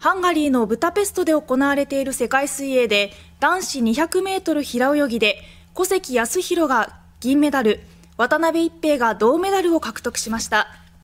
ハンガリーのブタペストで行われている世界水泳で男子200メートル平泳ぎで小関康弘が銀メダル、渡辺一平が銅メダルを獲得しました。